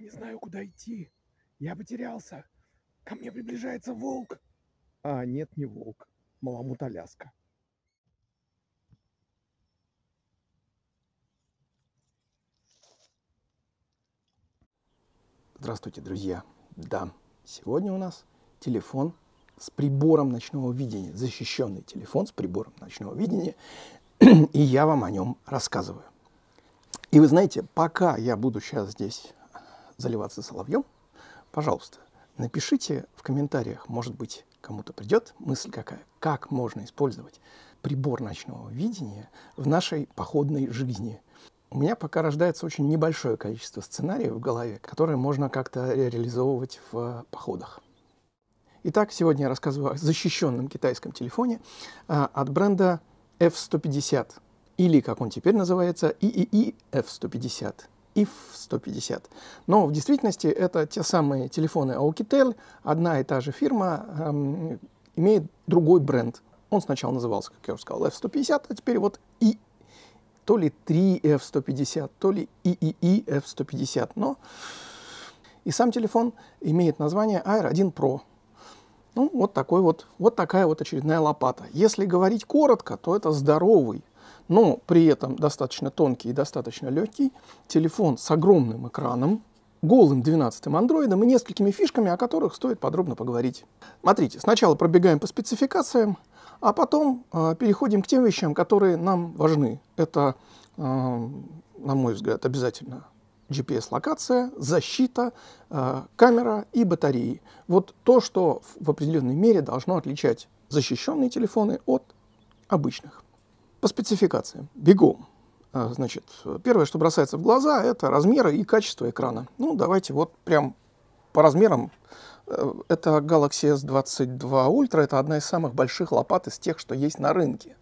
не знаю, куда идти. Я потерялся. Ко мне приближается волк. А нет, не волк. Маламут Аляска. Здравствуйте, друзья. Да, сегодня у нас телефон с прибором ночного видения, защищенный телефон с прибором ночного видения, и я вам о нем рассказываю. И вы знаете, пока я буду сейчас здесь заливаться соловьем, пожалуйста, напишите в комментариях, может быть, кому-то придет мысль какая, как можно использовать прибор ночного видения в нашей походной жизни. У меня пока рождается очень небольшое количество сценариев в голове, которые можно как-то реализовывать в походах. Итак, сегодня я рассказываю о защищенном китайском телефоне а, от бренда F150, или, как он теперь называется, ИИИ F150. IF-150. Но в действительности это те самые телефоны Aukitel, одна и та же фирма эм, имеет другой бренд. Он сначала назывался, как я уже сказал, F-150, а теперь вот и то ли 3F-150, то ли ИИИ-F-150. Но и сам телефон имеет название Air 1 Pro. Ну, вот, такой вот, вот такая вот очередная лопата. Если говорить коротко, то это здоровый но при этом достаточно тонкий и достаточно легкий, телефон с огромным экраном, голым 12-м андроидом и несколькими фишками, о которых стоит подробно поговорить. Смотрите, сначала пробегаем по спецификациям, а потом э, переходим к тем вещам, которые нам важны. Это, э, на мой взгляд, обязательно GPS-локация, защита, э, камера и батареи. Вот то, что в определенной мере должно отличать защищенные телефоны от обычных. По спецификации. Бегом. А, значит, первое, что бросается в глаза, это размеры и качество экрана. Ну, давайте вот прям по размерам. Э, это Galaxy S22 Ultra, это одна из самых больших лопат из тех, что есть на рынке.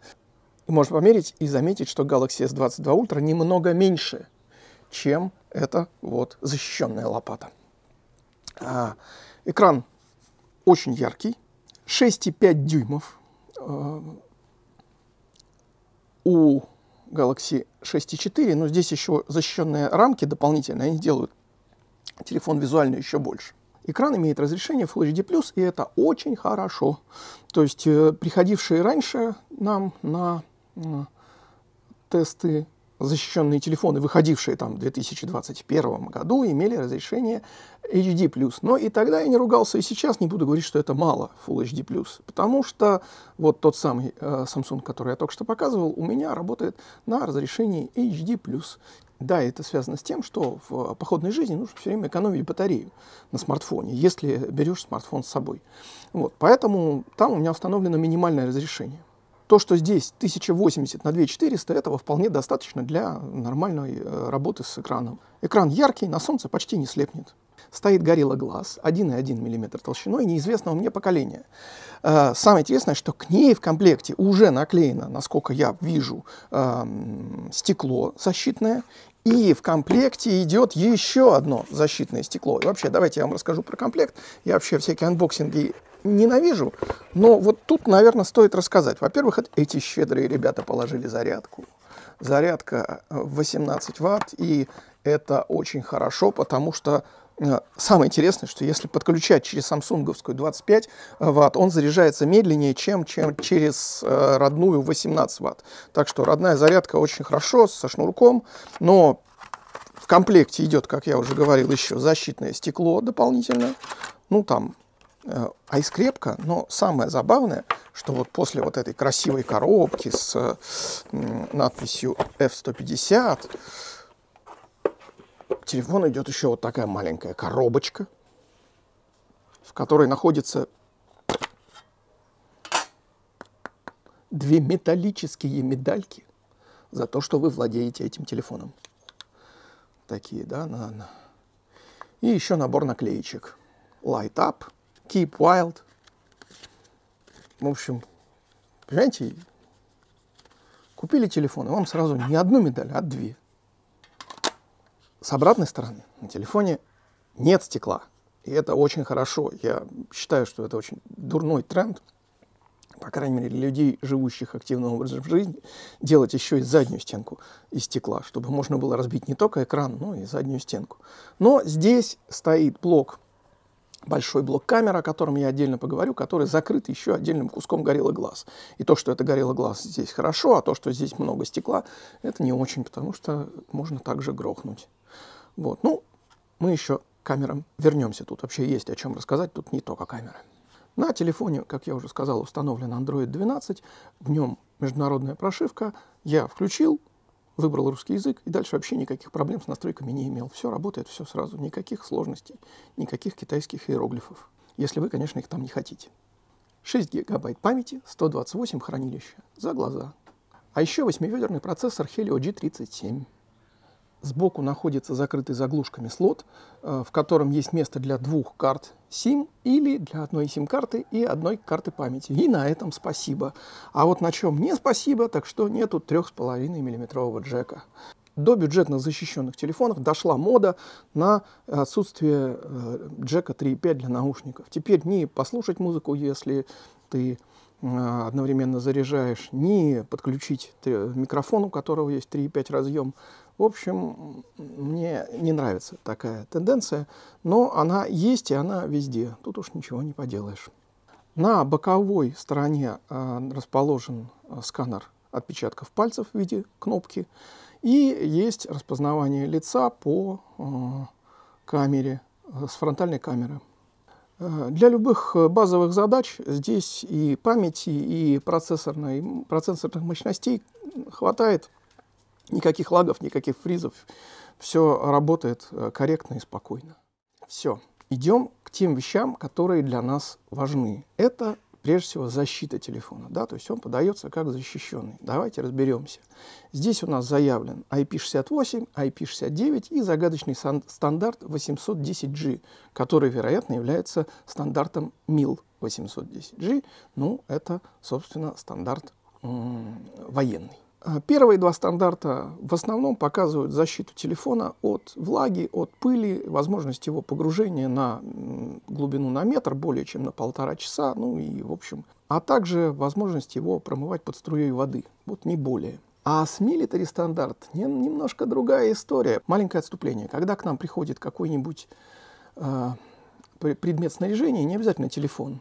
И можно померить и заметить, что Galaxy S22 Ultra немного меньше, чем эта вот защищенная лопата. А, экран очень яркий, 6,5 дюймов. Э, у Galaxy 6.4, но здесь еще защищенные рамки дополнительные, они делают телефон визуально еще больше. Экран имеет разрешение Full HD+, и это очень хорошо. То есть э, приходившие раньше нам на э, тесты защищенные телефоны, выходившие там в 2021 году, имели разрешение HD+. Но и тогда я не ругался, и сейчас не буду говорить, что это мало Full HD+, потому что вот тот самый э, Samsung, который я только что показывал, у меня работает на разрешении HD+. Да, это связано с тем, что в походной жизни нужно все время экономить батарею на смартфоне, если берешь смартфон с собой. Вот, поэтому там у меня установлено минимальное разрешение. То, что здесь 1080 на 2400, этого вполне достаточно для нормальной э, работы с экраном. Экран яркий, на солнце почти не слепнет. Стоит горилла глаз 1,1 мм толщиной неизвестного мне поколения. Э, самое интересное, что к ней в комплекте уже наклеено, насколько я вижу, эм, стекло защитное и в комплекте идет еще одно защитное стекло. И вообще, давайте я вам расскажу про комплект. Я вообще всякие анбоксинги ненавижу, но вот тут, наверное, стоит рассказать. Во-первых, эти щедрые ребята положили зарядку. Зарядка 18 э, ватт, и это очень хорошо, потому что Э, самое интересное, что если подключать через самсунговскую 25 э, ватт, он заряжается медленнее, чем, чем через э, родную 18 ватт. Так что родная зарядка очень хорошо, со шнурком, но в комплекте идет, как я уже говорил, еще защитное стекло дополнительное, Ну, там а из но самое забавное, что вот после вот этой красивой коробки с надписью F150 к телефону идет еще вот такая маленькая коробочка, в которой находится две металлические медальки за то, что вы владеете этим телефоном. Такие, да, на, на. И еще набор наклеечек. Light Up, Keep Wild. В общем, понимаете, купили телефон, и вам сразу не одну медаль, а две. С обратной стороны, на телефоне нет стекла. И это очень хорошо. Я считаю, что это очень дурной тренд. По крайней мере, для людей, живущих активным образом жизни, делать еще и заднюю стенку из стекла, чтобы можно было разбить не только экран, но и заднюю стенку. Но здесь стоит блок, большой блок камеры, о котором я отдельно поговорю, который закрыт еще отдельным куском горелый глаз. И то, что это горелый глаз здесь хорошо, а то, что здесь много стекла, это не очень, потому что можно также грохнуть. Вот. Ну, мы еще к камерам вернемся. Тут вообще есть о чем рассказать, тут не только камеры. На телефоне, как я уже сказал, установлен Android 12, в нем международная прошивка. Я включил, выбрал русский язык, и дальше вообще никаких проблем с настройками не имел. Все работает, все сразу, никаких сложностей, никаких китайских иероглифов. Если вы, конечно, их там не хотите. 6 гигабайт памяти, 128 хранилища за глаза. А еще 8-ведерный процессор Helio G37. Сбоку находится закрытый заглушками слот, э, в котором есть место для двух карт SIM или для одной sim карты и одной карты памяти. И на этом спасибо. А вот на чем не спасибо, так что нету 3,5 миллиметрового джека. До бюджетно защищенных телефонов дошла мода на отсутствие э, джека 3.5 для наушников. Теперь не послушать музыку, если ты э, одновременно заряжаешь, не подключить микрофон, у которого есть 3.5 разъем, в общем, мне не нравится такая тенденция, но она есть и она везде. Тут уж ничего не поделаешь. На боковой стороне а, расположен а, сканер отпечатков пальцев в виде кнопки. И есть распознавание лица по а, камере, с фронтальной камеры. Для любых базовых задач здесь и памяти, и процессорной, процессорных мощностей хватает Никаких лагов, никаких фризов. Все работает э, корректно и спокойно. Все. Идем к тем вещам, которые для нас важны. Это прежде всего защита телефона, да, то есть он подается как защищенный. Давайте разберемся. Здесь у нас заявлен IP68, IP69 и загадочный стандарт 810G, который, вероятно, является стандартом MIL 810G. Ну, это, собственно, стандарт военный. Первые два стандарта в основном показывают защиту телефона от влаги, от пыли, возможность его погружения на глубину на метр, более чем на полтора часа, ну и в общем, а также возможность его промывать под струей воды, вот не более. А с милитари стандарт немножко другая история. Маленькое отступление. Когда к нам приходит какой-нибудь э, предмет снаряжения, не обязательно телефон,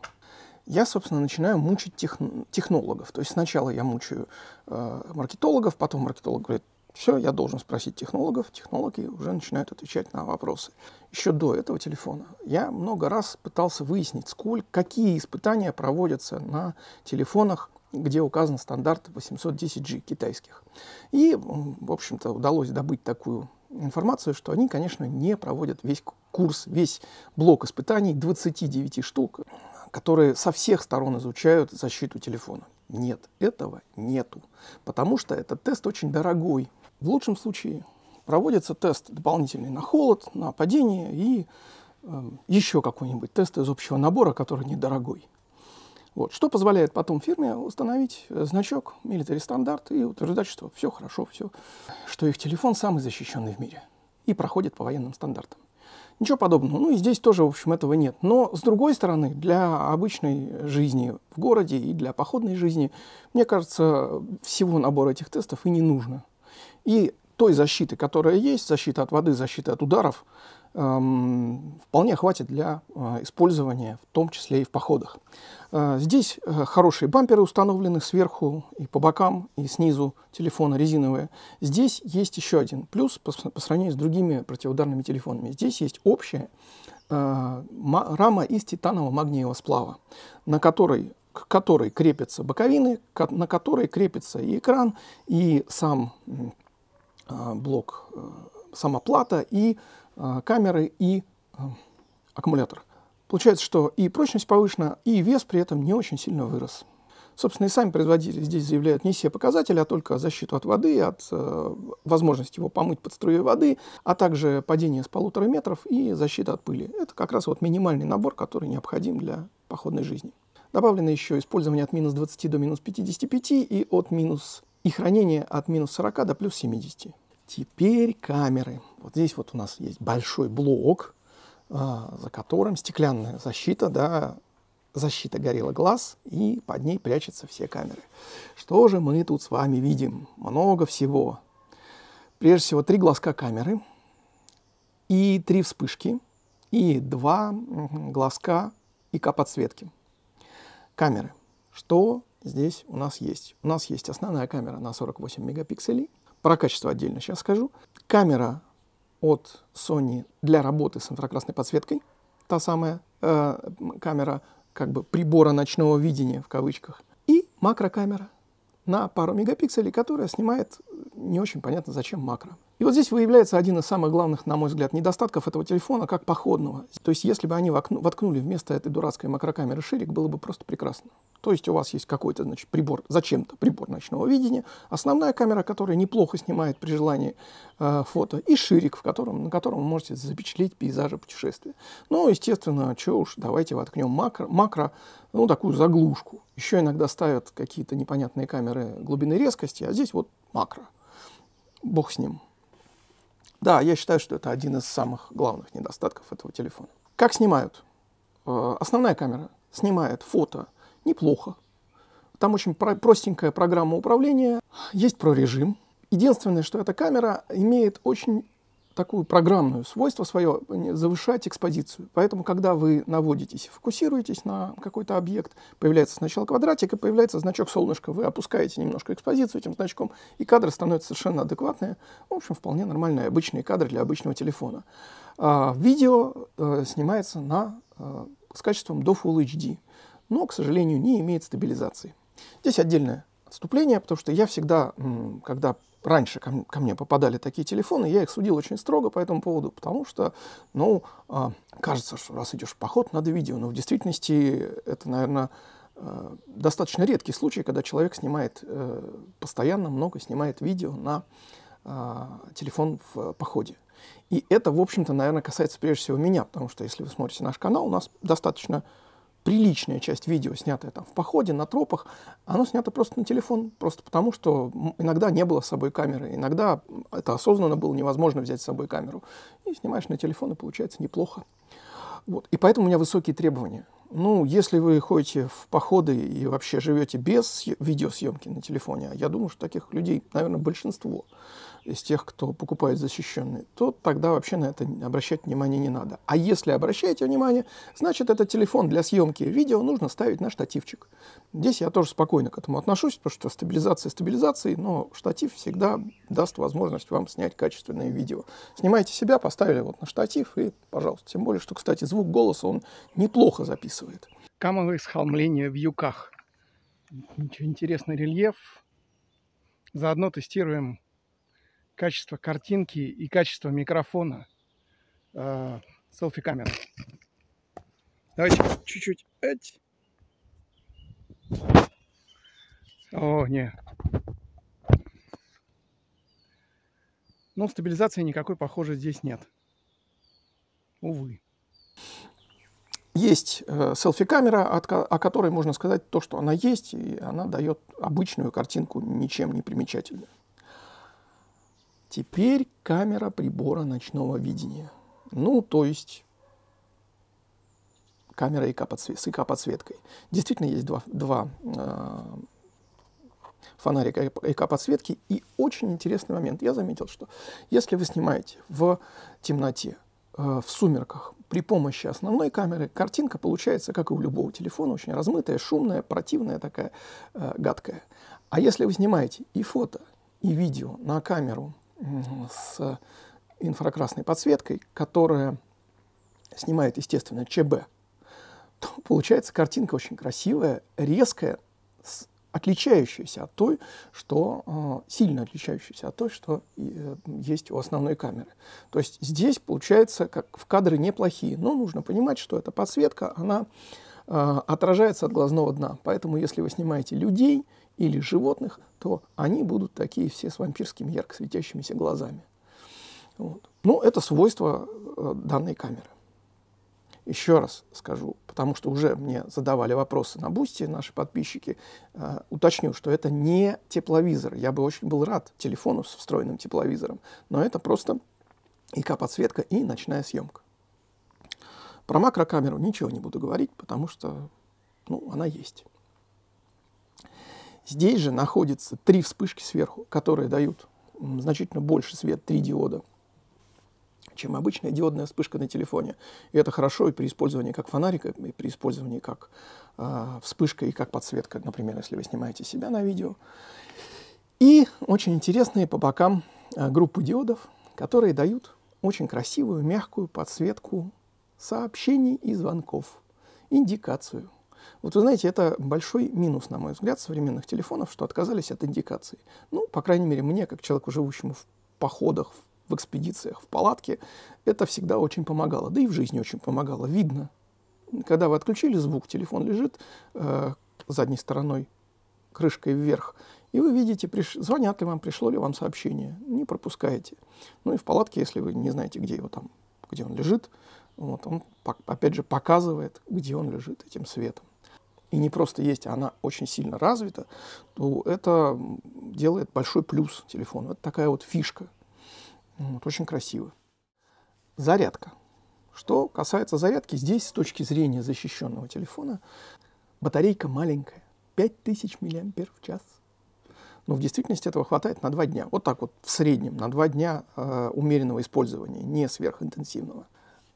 я, собственно, начинаю мучить тех, технологов. То есть сначала я мучаю э, маркетологов, потом маркетолог говорит, все, я должен спросить технологов, технологи уже начинают отвечать на вопросы. Еще до этого телефона я много раз пытался выяснить, сколько, какие испытания проводятся на телефонах, где указан стандарт 810G китайских. И, в общем-то, удалось добыть такую информацию, что они, конечно, не проводят весь курс, весь блок испытаний, 29 штук которые со всех сторон изучают защиту телефона. Нет, этого нету, потому что этот тест очень дорогой. В лучшем случае проводится тест дополнительный на холод, на падение и э, еще какой-нибудь тест из общего набора, который недорогой. Вот. Что позволяет потом фирме установить э, значок Military стандарт и утверждать, что все хорошо, все, что их телефон самый защищенный в мире и проходит по военным стандартам. Ничего подобного. Ну и здесь тоже, в общем, этого нет. Но, с другой стороны, для обычной жизни в городе и для походной жизни, мне кажется, всего набора этих тестов и не нужно. И той защиты, которая есть, защита от воды, защита от ударов, эм, вполне хватит для э, использования, в том числе и в походах. Э, здесь э, хорошие бамперы установлены сверху и по бокам, и снизу телефона резиновые. Здесь есть еще один плюс по, по сравнению с другими противоударными телефонами. Здесь есть общая э, рама из титанового магниевого сплава, на которой к которой крепятся боковины, на которой крепится и экран, и сам Э, блок э, самоплата и э, камеры и аккумулятор. Получается, что и прочность повышена, и вес при этом не очень сильно вырос. Собственно, и сами производители здесь заявляют не все показатели, а только защиту от воды, от э, возможности его помыть под струей воды, а также падение с полутора метров и защита от пыли. Это как раз вот минимальный набор, который необходим для походной жизни. Добавлено еще использование от минус 20 до минус 55 и от минус и хранение от минус 40 до плюс 70. Теперь камеры. Вот здесь вот у нас есть большой блок, а, за которым стеклянная защита, да, защита горела глаз, и под ней прячутся все камеры. Что же мы тут с вами видим? Много всего. Прежде всего, три глазка камеры, и три вспышки, и два глазка ИК подсветки. Камеры. Что здесь у нас есть. У нас есть основная камера на 48 мегапикселей. Про качество отдельно сейчас скажу. Камера от Sony для работы с инфракрасной подсветкой, та самая э, камера как бы прибора ночного видения в кавычках, и макрокамера на пару мегапикселей, которая снимает э, не очень понятно зачем макро. И вот здесь выявляется один из самых главных, на мой взгляд, недостатков этого телефона как походного. То есть, если бы они воткнули вместо этой дурацкой макрокамеры ширик, было бы просто прекрасно. То есть, у вас есть какой-то, значит, прибор, зачем-то прибор ночного видения, основная камера, которая неплохо снимает при желании э, фото, и ширик, в котором, на котором вы можете запечатлеть пейзажи путешествия. Ну, естественно, что уж, давайте воткнем макро, макро, ну, такую заглушку. Еще иногда ставят какие-то непонятные камеры глубины резкости, а здесь вот макро. Бог с ним. Да, я считаю, что это один из самых главных недостатков этого телефона. Как снимают? Э, основная камера снимает фото неплохо. Там очень про простенькая программа управления, есть про режим. Единственное, что эта камера имеет очень такую программную свойство свое завышать экспозицию. Поэтому, когда вы наводитесь, фокусируетесь на какой-то объект, появляется сначала квадратик и появляется значок солнышка. Вы опускаете немножко экспозицию этим значком, и кадры становятся совершенно адекватные. В общем, вполне нормальные, обычные кадры для обычного телефона. А, видео э, снимается на, э, с качеством до Full HD, но, к сожалению, не имеет стабилизации. Здесь отдельное отступление, потому что я всегда, когда раньше ко, ко мне попадали такие телефоны, я их судил очень строго по этому поводу, потому что, ну, а, кажется, что раз идешь в поход, надо видео, но в действительности это, наверное, э, достаточно редкий случай, когда человек снимает э, постоянно много, снимает видео на а, телефон в походе. И это, в общем-то, наверное, касается прежде всего меня, потому что если вы смотрите наш канал, у нас достаточно приличная часть видео, снятая там в походе, на тропах, оно снято просто на телефон, просто потому что иногда не было с собой камеры, иногда это осознанно было невозможно взять с собой камеру. И снимаешь на телефон, и получается неплохо. Вот. И поэтому у меня высокие требования. Ну, если вы ходите в походы и вообще живете без видеосъемки на телефоне, а я думаю, что таких людей, наверное, большинство, из тех, кто покупает защищенные, то тогда вообще на это обращать внимание не надо. А если обращаете внимание, значит, этот телефон для съемки видео нужно ставить на штативчик. Здесь я тоже спокойно к этому отношусь, потому что стабилизация стабилизацией, но штатив всегда даст возможность вам снять качественное видео. Снимайте себя, поставили вот на штатив и, пожалуйста. Тем более, что, кстати, звук голоса он неплохо записывает. Камовые схолмления в юках. Ничего Интересный рельеф. Заодно тестируем качество картинки и качество микрофона э, селфи-камеры. Давайте чуть-чуть. О, не. Но ну, стабилизации никакой, похоже, здесь нет. Увы. Есть э, селфи-камера, о которой можно сказать то, что она есть, и она дает обычную картинку, ничем не примечательную. Теперь камера прибора ночного видения. Ну, то есть камера ИК с ИК-подсветкой. Действительно, есть два, два э, фонарика ИК-подсветки. И очень интересный момент. Я заметил, что если вы снимаете в темноте, э, в сумерках, при помощи основной камеры, картинка получается, как и у любого телефона, очень размытая, шумная, противная такая, э, гадкая. А если вы снимаете и фото, и видео на камеру с э, инфракрасной подсветкой, которая снимает, естественно, ЧБ, то получается картинка очень красивая, резкая, отличающаяся от той, что э, сильно отличающаяся от той, что э, есть у основной камеры. То есть здесь получается, как в кадры неплохие, но нужно понимать, что эта подсветка, она отражается от глазного дна. Поэтому, если вы снимаете людей или животных, то они будут такие все с вампирскими ярко светящимися глазами. Вот. Ну, это свойство э, данной камеры. Еще раз скажу, потому что уже мне задавали вопросы на Бусти, наши подписчики. Э, уточню, что это не тепловизор. Я бы очень был рад телефону с встроенным тепловизором, но это просто ИК-подсветка и ночная съемка. Про макрокамеру ничего не буду говорить, потому что ну, она есть. Здесь же находятся три вспышки сверху, которые дают значительно больше свет, три диода, чем обычная диодная вспышка на телефоне. И это хорошо и при использовании как фонарика, и при использовании как э, вспышка и как подсветка, например, если вы снимаете себя на видео. И очень интересные по бокам э, группы диодов, которые дают очень красивую, мягкую подсветку сообщений и звонков, индикацию. Вот вы знаете, это большой минус, на мой взгляд, современных телефонов, что отказались от индикации. Ну, по крайней мере, мне, как человеку, живущему в походах, в экспедициях, в палатке, это всегда очень помогало. Да и в жизни очень помогало. Видно. Когда вы отключили звук, телефон лежит э, задней стороной, крышкой вверх, и вы видите, приш... звонят ли вам, пришло ли вам сообщение. Не пропускаете. Ну и в палатке, если вы не знаете, где его там, где он лежит, вот, он, опять же, показывает, где он лежит этим светом и не просто есть, а она очень сильно развита, то это делает большой плюс телефону. Это такая вот фишка. Вот, очень красиво. Зарядка. Что касается зарядки, здесь с точки зрения защищенного телефона батарейка маленькая, 5000 мАч. Но в действительности этого хватает на два дня. Вот так вот в среднем, на два дня э, умеренного использования, не сверхинтенсивного.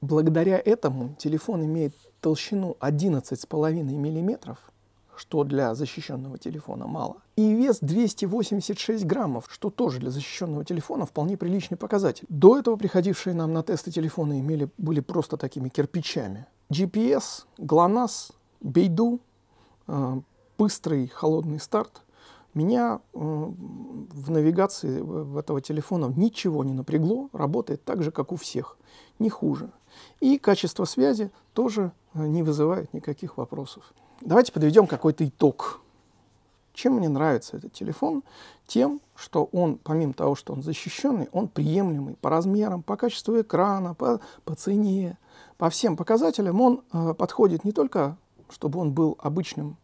Благодаря этому телефон имеет толщину 11,5 мм, что для защищенного телефона мало, и вес 286 граммов, что тоже для защищенного телефона вполне приличный показатель. До этого приходившие нам на тесты телефоны имели, были просто такими кирпичами. GPS, GLONASS, Beidou, быстрый холодный старт – меня э, в навигации э, этого телефона ничего не напрягло, работает так же, как у всех, не хуже. И качество связи тоже э, не вызывает никаких вопросов. Давайте подведем какой-то итог. Чем мне нравится этот телефон? Тем, что он, помимо того, что он защищенный, он приемлемый по размерам, по качеству экрана, по, по цене, по всем показателям. Он э, подходит не только, чтобы он был обычным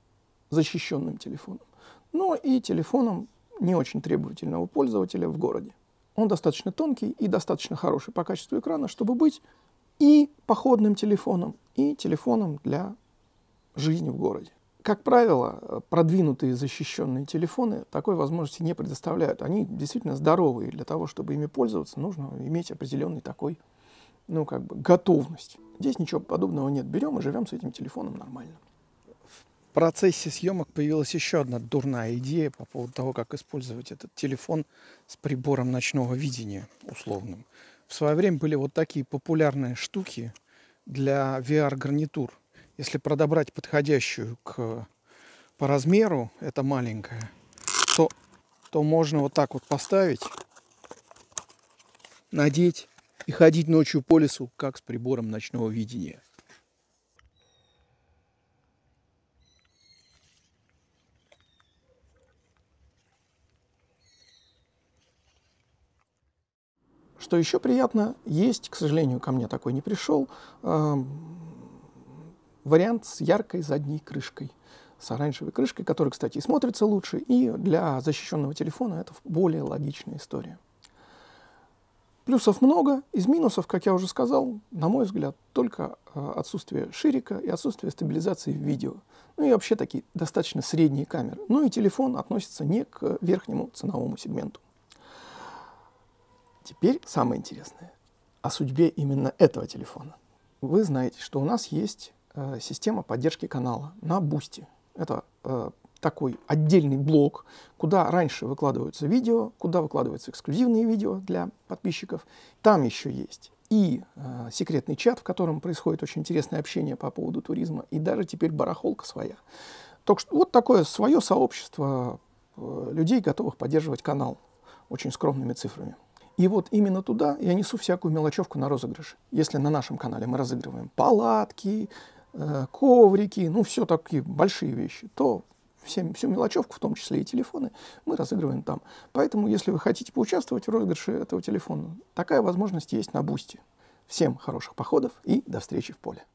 защищенным телефоном, но ну и телефоном не очень требовательного пользователя в городе. Он достаточно тонкий и достаточно хороший по качеству экрана, чтобы быть и походным телефоном, и телефоном для жизни в городе. Как правило, продвинутые защищенные телефоны такой возможности не предоставляют. Они действительно здоровые. Для того, чтобы ими пользоваться, нужно иметь определенный такой, ну, как бы, готовность. Здесь ничего подобного нет. Берем и живем с этим телефоном нормально процессе съемок появилась еще одна дурная идея по поводу того, как использовать этот телефон с прибором ночного видения условным. В свое время были вот такие популярные штуки для VR-гарнитур. Если продобрать подходящую к, по размеру, это маленькая, то, то можно вот так вот поставить, надеть и ходить ночью по лесу, как с прибором ночного видения. Что еще приятно, есть, к сожалению, ко мне такой не пришел, э, вариант с яркой задней крышкой, с оранжевой крышкой, которая, кстати, и смотрится лучше, и для защищенного телефона это более логичная история. Плюсов много, из минусов, как я уже сказал, на мой взгляд, только а, отсутствие ширика и отсутствие стабилизации в видео. Ну и вообще такие достаточно средние камеры. Ну и телефон относится не к э, верхнему ценовому сегменту. Теперь самое интересное о судьбе именно этого телефона. Вы знаете, что у нас есть э, система поддержки канала на Бусти. Это э, такой отдельный блок, куда раньше выкладываются видео, куда выкладываются эксклюзивные видео для подписчиков. Там еще есть и э, секретный чат, в котором происходит очень интересное общение по поводу туризма, и даже теперь барахолка своя. Так что вот такое свое сообщество э, людей, готовых поддерживать канал очень скромными цифрами. И вот именно туда я несу всякую мелочевку на розыгрыш. Если на нашем канале мы разыгрываем палатки, э, коврики, ну все такие большие вещи, то всем, всю мелочевку, в том числе и телефоны, мы разыгрываем там. Поэтому, если вы хотите поучаствовать в розыгрыше этого телефона, такая возможность есть на Бусти. Всем хороших походов и до встречи в поле.